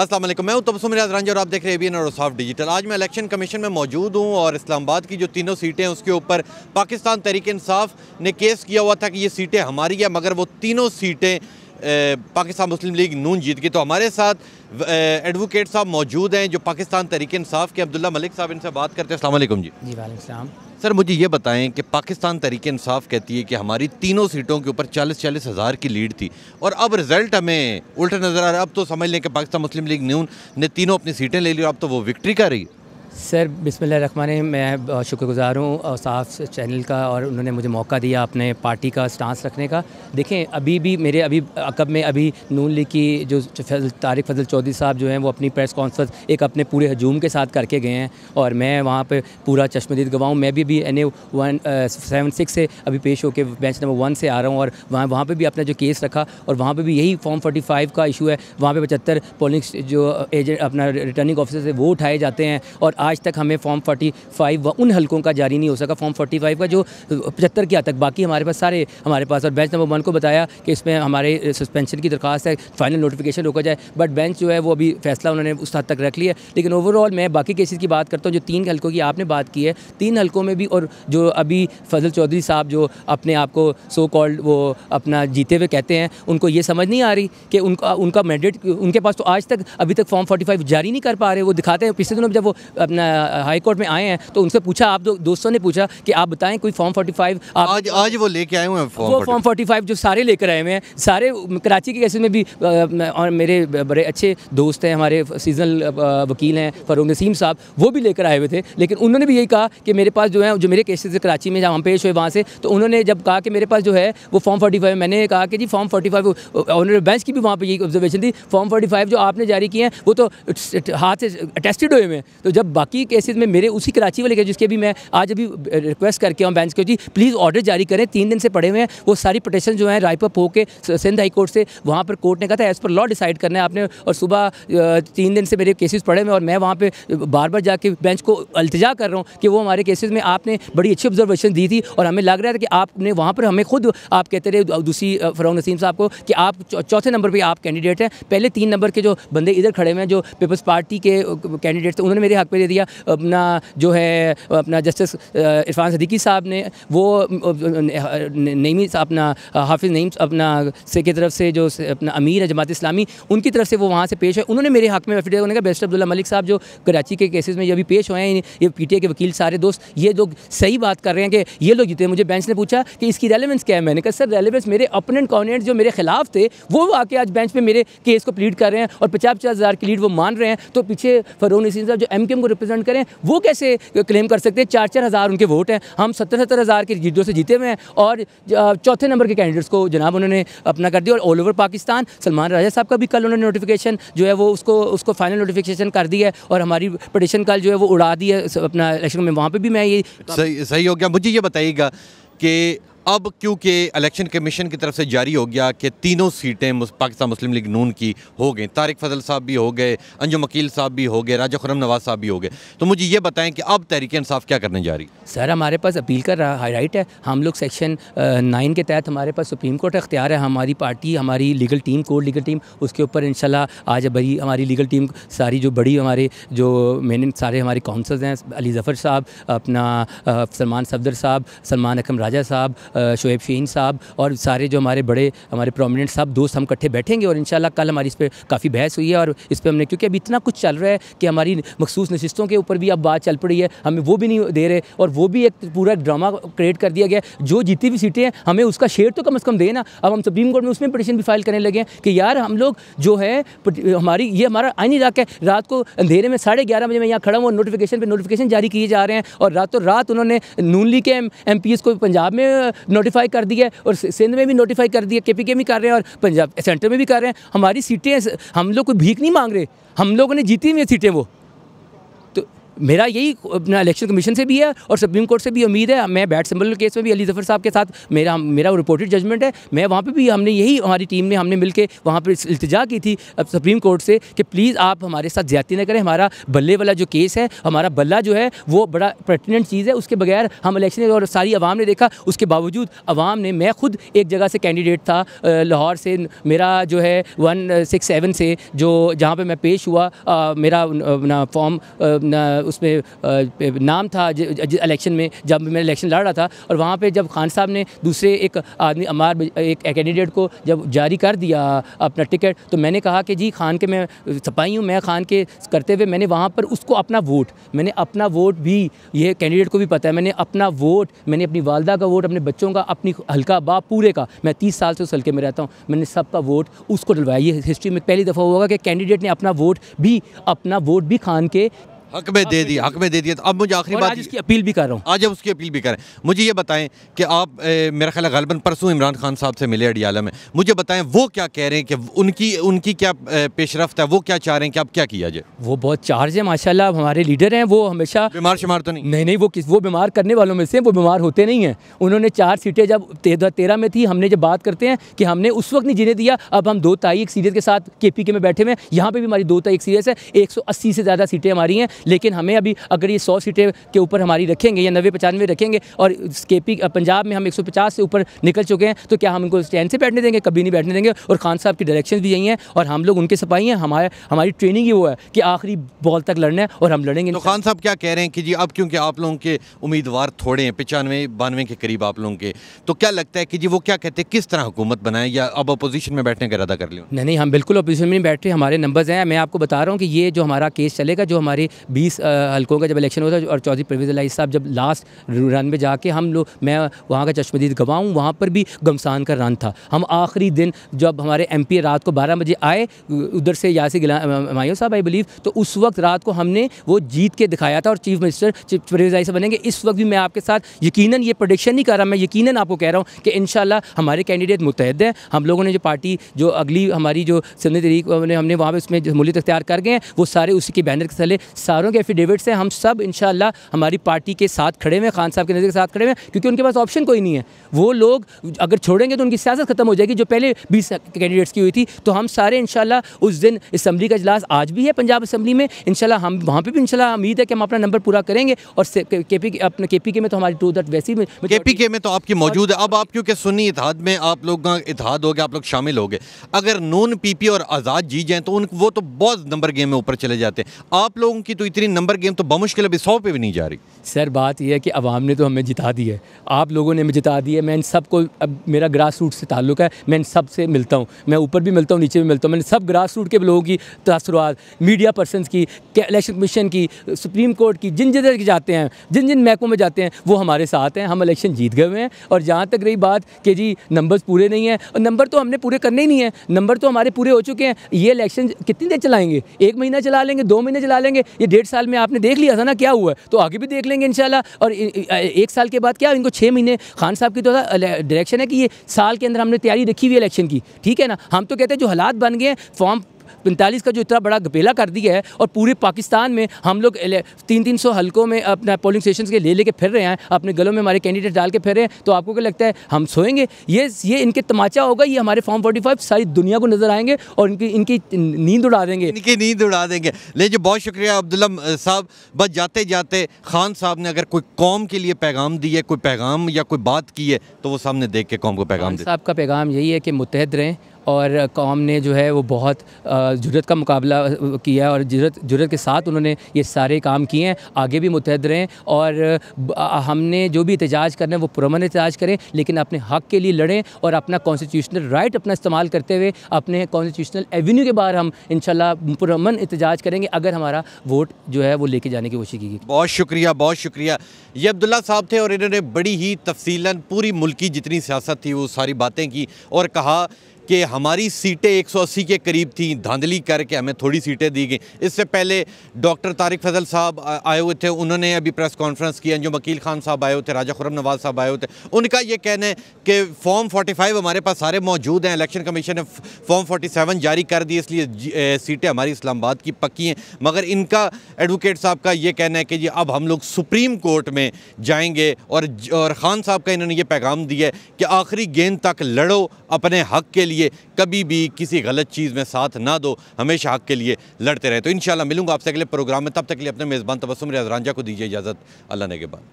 अस्सलाम वालेकुम मैं हूं तबसुम रियाज रंज और आप देख रहे हैं एबीएन और साफ डिजिटल आज मैं इलेक्शन कमीशन में मौजूद हूं और इस्लामाबाद की जो तीनों सीटें हैं उसके ऊपर पाकिस्तान तहरीक इंसाफ ने केस किया हुआ था कि ये सीटें हमारी है मगर वो तीनों सीटें पाकिस्तान मुस्लिम लीग नून जीत गई तो हमारे साथ एडवोकेट साहब मौजूद हैं जो पाकिस्तान तहरीक इंसाफ के अब्दुल्ला मलिक साहब इनसे बात करते हैं असल जी जी वाले सर मुझे ये बताएं कि पाकिस्तान तरीके इंसाफ कहती है कि हमारी तीनों सीटों के ऊपर चालीस चालीस हज़ार की लीड थी और अब रिजल्ट हमें उल्टा नज़र आ रहा है अब तो समझ लें कि पाकिस्तान मुस्लिम लीग न्यून ने तीनों अपनी सीटें ले ली और अब तो वो विक्ट्री का रही सर बिस्मिल्लाह रहमान मैं शुक्रगुज़ार हूँ साफ चैनल का और उन्होंने मुझे मौका दिया अपने पार्टी का स्टांस रखने का देखें अभी भी मेरे अभी अकब में अभी नून लीग की जो तारिक फजल चौधरी साहब जो हैं वो अपनी प्रेस कॉन्फ्रेंस एक अपने पूरे हजूम के साथ करके गए हैं और मैं वहाँ पर पूरा चश्मदीद गवाऊँ मैं भी अभी N A one seven six से अभी पेश होकर बेंच नंबर वन से आ रहा हूँ और वहाँ वहाँ पर भी अपना जो केस रखा और वहाँ पर भी यही फॉर्म फोर्टी फाइव का इशू है वहाँ पर पचहत्तर पोलिंग जो एजेंट अपना रिटर्निंग ऑफिसर से वो उठाए जाते हैं और आज तक हमें फॉर्म फोर्टी फाइव उन हल्कों का जारी नहीं हो सका फॉर्म फोर्टी फाइव का जो पचहत्तर किया तक बाकी हमारे पास सारे हमारे पास और बेंच नंबर वन को बताया कि इसमें हमारे सस्पेंशन की दरखास्त है फाइनल नोटिफिकेशन रोका जाए बट बेंच जो है वो अभी फैसला उन्होंने उस हद तक रख लिया लेकिन ओवरऑल मैं बाकी केसेस की बात करता हूँ जो तीन हल्कों की आपने बात की है तीन हल्कों में भी और जो अभी फजल चौधरी साहब जो अपने आप को सो कॉल्ड वो अपना जीते हुए कहते हैं उनको ये समझ नहीं आ रही कि उनका उनका मैंडेट उनके पास तो आज तक अभी तक फॉर्म फोर्टी जारी नहीं कर पा रहे वो दिखाते हैं पिछले दिनों जब वो अपना हाईकोर्ट में आए हैं तो उनसे पूछा आप दो, दोस्तों ने पूछा कि आप बताएं कोई फॉर्म 45 आप आज आज वो लेके आए हुए हैं वो फॉर्म 45 जो सारे लेकर आए हुए हैं सारे कराची के केसेस में भी और मेरे बड़े अच्छे दोस्त हैं हमारे सीजनल वकील हैं फरूक नसीम साहब वो भी लेकर आए हुए थे लेकिन उन्होंने भी यही कहा कि मेरे पास जो है जो मेरे केसेस कराची में जहाँ हम पेश हुए वहाँ से तो उन्होंने जब कहा कि मेरे पास जो है वो फॉर्म फोर्टी मैंने कहा कि जी फॉर्म फोर्टी फाइव बेंच की भी वहाँ पर यही ऑब्जर्वेशन थी फॉर्म फोर्टी जो आपने जारी किए हैं वो तो हाथ से अटेस्टेड हुए हुए हैं तो जब बाकी केसेज में मेरे उसी कराची वाले के जिसके भी मैं आज अभी रिक्वेस्ट करके आऊँ बेंच को जी प्लीज़ ऑर्डर जारी करें तीन दिन से पड़े हुए हैं वो सारी पटिशन जो है रायपुर होकर सिंध हाई कोर्ट से वहाँ पर कोर्ट ने कहा था एज़ पर लॉ डिसाइड करना है आपने और सुबह तीन दिन से मेरे केसेस पड़े हुए और मैं वहाँ पर बार बार जाके बेंच को अल्तजा कर रहा हूँ कि वो हमारे केसेज में आपने बड़ी अच्छी ऑब्जर्वेशन दी थी और हमें लग रहा था कि आपने वहाँ पर हमें खुद आप कहते रहे दूसरी फरौन नसीम साहब को कि आप चौथे नंबर पर आप कैंडिडेट हैं पहले तीन नंबर के जो बंदे इधर खड़े हुए हैं जो पीपल्स पार्टी के कैंडिडेट थे उन्होंने मेरे हक पर दिया अपना जो है अपना जस्टिस इरफान सदीकी साहब ने वो नईमी अपना हाफिज़ नईम अपना से की तरफ से जो अपना अमीर है जमात इस्लामी उनकी तरफ से वो वहाँ से पेश है उन्होंने मेरे हक़ में एफिडेविट उन्होंने कहा बेस्ट अब्दुल्ला मलिक साहब जो कराची के केसेस में ये अभी पेश हुए हैं ये पीटीए के वकील सारे दोस्त ये लोग सही बात कर रहे हैं कि ये लोग जीते मुझे बेंच ने पूछा कि इसकी रेलिवेंस क्या है मैंने कहा सर रेलिवेंस मेरे अपोनेंट कॉर्डिनेट जो मेरे खिलाफ थे वो आके आज बेंच में मेरे केस को प्लीड कर रहे हैं और पचास पचास हज़ार की लीड वो मान रहे हैं तो पीछे फरोन नसीम साहब जो एम को रिप्रेजेंट करें वो कैसे क्लेम कर सकते हैं चार चार हज़ार उनके वोट हैं हम सत्तर सत्तर हज़ार के जीतों से जीते हुए हैं और चौथे नंबर के कैंडिडेट्स को जनाब उन्होंने अपना कर दिया और ऑल ओवर पाकिस्तान सलमान राजा साहब का भी कल उन्होंने नोटिफिकेशन जो है वो उसको उसको फाइनल नोटिफिकेशन कर दिया है और हमारी पटिशन कल जो है वो उड़ा दी है अपना इलेक्शन में वहाँ पर भी मैं ये सही सही हो गया मुझे ये बताइएगा कि अब क्योंकि इलेक्शन कमीशन की तरफ से जारी हो गया कि तीनों सीटें पाकिस्तान मुस्लिम लीग नून की हो गई तारिक फजल साहब भी हो गए अंजुम अकील साहब भी हो गए राजा खुरम नवाज साहब भी हो गए तो मुझे ये बताएं कि अब तहरीक इंसाफ क्या करने जा रही सर हमारे पास अपील का राइट है हम लोग सेक्शन नाइन के तहत हमारे पास सुप्रीम कोर्ट अख्तियार है हमारी पार्टी हमारी legal team court legal team उसके ऊपर इन आज बड़ी हमारी लीगल टीम सारी जो बड़ी हमारे जो मेन सारे हमारे काउंसल हैं अली जफ़र साहब अपना सलमान सफदर साहब सलमान अकम राजा साहब शुएब शहीन साहब और सारे जो हमारे बड़े हमारे प्रोमिनेंट साहब दोस्त हम इकट्ठे बैठेंगे और इन कल हमारी इस पर काफ़ी बहस हुई है और इस पर हमने क्योंकि अभी इतना कुछ चल रहा है कि हमारी मखसूस नशस्तों के ऊपर भी अब बात चल पड़ी है हमें वो भी नहीं दे रहे और वो भी एक पूरा ड्रामा क्रिएट कर दिया गया जो जीती भी सीटें हैं हमें उसका शेयर तो कम अज़ कम दे ना अब हम सुप्रीम कोर्ट में उसमें पटिशन भी फाइल करने लगे हैं कि यार हम लोग जो है हमारी ये हमारा आईन इलाका है रात को अंधेरे में साढ़े ग्यारह बजे मैं यहाँ खड़ा हूँ नोटिफिकेशन पर नोटिफिकेशन जारी किए जा रहे हैं और रातों रात उन्होंने नून लीग के एम को पंजाब में नोटिफाई कर दिया है और सिंध में भी नोटिफाई कर दिया के पी के भी कर रहे हैं और पंजाब सेंटर में भी कर रहे हैं हमारी सीटें हम लोग कोई भीख नहीं मांग रहे हम लोगों ने जीती हुई सीटें वो मेरा यही अपना इलेक्शन कमीशन से भी है और सुप्रीम कोर्ट से भी उम्मीद है मैं बैट सिंबल केस में भी अली जफर साहब के साथ मेरा मेरा रिपोर्टेड जजमेंट है मैं वहाँ पर भी हमने यही हमारी टीम ने हमने मिलकर वहाँ पर इल्तजा की थी अब सुप्रीम कोर्ट से कि प्लीज़ आप हमारे साथ ज्यादा ना करें हमारा बल्ले वाला जो केस है हमारा बल्ला जो है वो बड़ा पर्टिनेंट चीज़ है उसके बगैर हम इलेक्शन और सारी आवाम ने देखा उसके बावजूद आवाम ने मैं खुद एक जगह से कैंडिडेट था लाहौर से मेरा जो है वन सिक्स सेवन से जो जहाँ पर मैं पेश हुआ आ, मेरा फॉर्म उसमें नाम था इलेक्शन में जब मैं इलेक्शन लड़ रहा था और वहाँ पर जब खान साहब ने दूसरे एक आदमी अमार एक कैंडिडेट को जब जारी कर दिया अपना टिकट तो मैंने कहा कि जी खान के मैं सपाही हूँ मैं खान के करते हुए मैंने वहाँ पर उसको अपना वोट मैंने अपना वोट भी यह कैंडिडेट को भी पता है मैंने अपना वोट मैंने अपनी वालदा का वोट अपने बच्चों का अपनी हल्का बाप पूरे का मैं तीस साल से उस हल्के में रहता हूँ मैंने सबका वोट उसको डलवाया ये हिस्ट्री में पहली दफ़ा हुआ कि कैंडिडेट ने अपना वोट भी अपना वोट भी खान के हक में दे दिया हक में दे दिया तो अब मुझे आखिरी बात इसकी अपील भी कर रहा हूँ आज अब उसकी अपील भी करें मुझे ये बताएं कि आप ए, मेरा ख्याल गलबन परसों इमरान खान साहब से मिले अडियाला में मुझे बताएं वो क्या कह रहे हैं कि उनकी उनकी क्या पेशरफ है वो क्या चाह रहे हैं कि अब क्या किया जाए वो बहुत चार्ज है माशाला हमारे लीडर हैं वो हमेशा बीमार शुमार तो नहीं नहीं नहीं वो किस वो बीमार करने वालों में से वो बीमार होते नहीं हैं उन्होंने चार सीटें जब तेरह में थी हमने जब बात करते हैं कि हमने उस वक्त नहीं जीने दिया अब हम दो ताई एक सीरीज के साथ के पी के में बैठे हुए हैं यहाँ पर भी हमारी दो ताई एक सीरीज है एक सौ अस्सी से ज़्यादा सीटें हमारी हैं लेकिन हमें अभी अगर ये सौ सीटें के ऊपर हमारी रखेंगे या नब्बे पचानवे रखेंगे और के पी पंजाब में हम एक से ऊपर निकल चुके हैं तो क्या हम उनको चैन से बैठने देंगे कभी नहीं बैठने देंगे और खान साहब की डायरेक्शन भी यही हैं और हम लोग उनके सिपाही हैं हमारे हमारी ट्रेनिंग ही वो है कि आखिरी बॉल तक लड़ना है और हम लड़ेंगे तो खान साहब क्या कह रहे हैं कि जी अब क्योंकि आप लोगों के उम्मीदवार थोड़े हैं पचानवे बानवे के करीब आप लोगों के तो क्या लगता है कि जी वो क्या कहते हैं किस तरह हुकूमत बनाए या अब अपोजिशन में बैठने का इरादा कर लें नहीं नहीं हम बिल्कुल अपोजिशन में नहीं बैठ रहे हमारे नंबर्स हैं मैं आपको बता रहा हूँ कि ये जो हमारा केस चलेगा जो हमारी बीस हल्कों का जब इलेक्शन होता है और चौधरी परवेज़ अलाई साहब जब लास्ट रन में जाके हम लोग मैं वहाँ का चश्मदीद गवाऊँ वहाँ पर भी गमसान का रन था हम आखिरी दिन जब हमारे एम रात को बारह बजे आए उधर से यासी गिला मायो साहब आई बिलीव तो उस वक्त रात को हमने वो जीत के दिखाया था और चीफ मिनिस्टर परवेज़ अलाई साहब बनेंगे इस वक्त भी मैं आपके साथ यकीनन ये प्रोडिक्शन नहीं कर रहा मैं यकीनन आपको कह रहा हूँ कि इन हमारे कैंडिडेट मुतहद हैं हम लोगों ने जो पार्टी जो अगली हमारी जो सिंधी तरीक ने हमने वहाँ पर उसमें जमूलियत अख्तियार कर गए हैं वो सारे उसी के बैनर के थले सा हज़ारों के एफिडेविट्स हैं हम सब इन हमारी पार्टी के साथ खड़े हुए खान साहब के नज़र के साथ खड़े हुए क्योंकि उनके पास ऑप्शन कोई नहीं है वो लोग अगर छोड़ेंगे तो उनकी सियासत खत्म हो जाएगी जो पहले बीस कैंडिडेट्स की हुई थी तो हम सारे इन उस दिन इसम्बली का इजलास आज भी है पंजाब असम्बली में इन हम वहाँ पर भी इन उम्मीद है कि हम अपना नंबर पूरा करेंगे और के पी अपने के पी के में तो हमारी टू दट वैसी के पी के में तो आपकी मौजूद है अब आप क्योंकि सुनी इतिहाद में आप लोग इतिहाद हो गया आप लोग शामिल हो गए अगर नून पी पी और आज़ाद जी जाएँ तो उन वो तो बहुत नंबर गेम में ऊपर चले जाते हैं आप लोगों की तो इतनी नंबर गेम तो बमुश्किल अभी सौ पे भी नहीं जा रही सर बात यह है कि आवाम ने तो हमें जिता दी है आप लोगों ने हमें जिता दी है मैं इन सबको अब मेरा ग्रास रूट से ताल्लुक है मैं इन सब से मिलता हूँ मैं ऊपर भी मिलता हूँ नीचे भी मिलता हूँ मैंने सब ग्रास रूट के लोगों की तसरुआत मीडिया पर्सन की इलेक्शन कमीशन की सुप्रीम कोर्ट की जिन जिन जाते हैं जिन जिन महकों में जाते हैं वो हमारे साथ हैं हम इलेक्शन जीत गए हुए हैं और जहाँ तक रही बात कि जी नंबर्स पूरे नहीं हैं और नंबर तो हमने पूरे करने ही नहीं है नंबर तो हमारे पूरे हो चुके हैं ये इलेक्शन कितनी देर चलाएंगे एक महीना चला लेंगे दो महीने चला लेंगे ये डेढ़ साल में आपने देख लिया था ना क्या हुआ तो आगे भी देख लेंगे इन और एक साल के बाद क्या इनको छः महीने खान साहब की तो डायरेक्शन है कि ये साल के अंदर हमने तैयारी रखी हुई है इलेक्शन की ठीक है ना हम तो कहते हैं जो हालात बन गए फॉर्म पैंतालीस का जो इतना बड़ा घपेला कर दिया है और पूरे पाकिस्तान में हम लोग तीन तीन सौ हल्कों में अपना पोलिंग स्टेशन के ले लेके फिर रहे हैं अपने गलों में हमारे कैंडिडेट डाल के फिर रहे हैं तो आपको क्या लगता है हम सोएंगे ये ये इनके तमाचा होगा ये हमारे फॉर्म फोर्टी फाइव सारी दुनिया को नजर आएंगे और इनकी इनकी नींद उड़ा देंगे इनकी नींद उड़ा देंगे ले जो बहुत शुक्रिया अब्दुल्ला साहब बस जाते जाते खान साहब ने अगर कोई कौम के लिए पैगाम दी है कोई पैगाम या कोई बात की है तो वो सामने देख के कौम को पैगाम साहब का पैगाम यही है कि मुतहद रहें और कौम ने जो है वो बहुत जरूरत का मुकाबला किया और जरूरत जरूरत के साथ उन्होंने ये सारे काम किए हैं आगे भी मुतहद रहें और हमने जो भी एहतजाज करना है वो पुरमन एहतजाज करें लेकिन अपने हक के लिए लड़ें और अपना कॉन्स्टिट्यूशनल राइट अपना इस्तेमाल करते हुए अपने कॉन्स्टिट्यूशनल एवेन्यू के बाहर हम इन पुरमन एहतजाज करेंगे अगर हमारा वोट जो है वो लेके जाने की कोशिश की बहुत शुक्रिया बहुत शुक्रिया ये अब्दुल्ला साहब थे और इन्होंने बड़ी ही तफसीला पूरी मुल्क की जितनी सियासत थी वो सारी बातें की और कहा कि हमारी सीटें अस्सी के करीब थी धांधली करके हमें थोड़ी सीटें दी गई इससे पहले डॉक्टर तारिक फजल साहब आए हुए थे उन्होंने अभी प्रेस कॉन्फ्रेंस की जो वकील खान साहब आए हुए थे राजा खुरम नवाज साहब आए हुए थे उनका ये कहना है कि फॉर्म 45 हमारे पास सारे मौजूद हैं इलेक्शन कमीशन ने फॉर्म 47 जारी कर दी इसलिए सीटें हमारी इस्लामाबाद की पक्की हैं मगर इनका एडवोकेट साहब का ये कहना है कि जी अब हम लोग सुप्रीम कोर्ट में जाएंगे और और खान साहब का इन्होंने ये पैगाम दिया है कि आखिरी गेंद तक लड़ो अपने हक के लिए लिए कभी भी किसी गलत चीज़ में साथ ना दो हमेशा हक के लिए लड़ते रहे तो इन मिलूंगा आपसे अगले प्रोग्राम में तब तक के लिए अपने मेज़बान तबसम रियाज रांझा को दीजिए इजाज़त अल्लाह ने के बाद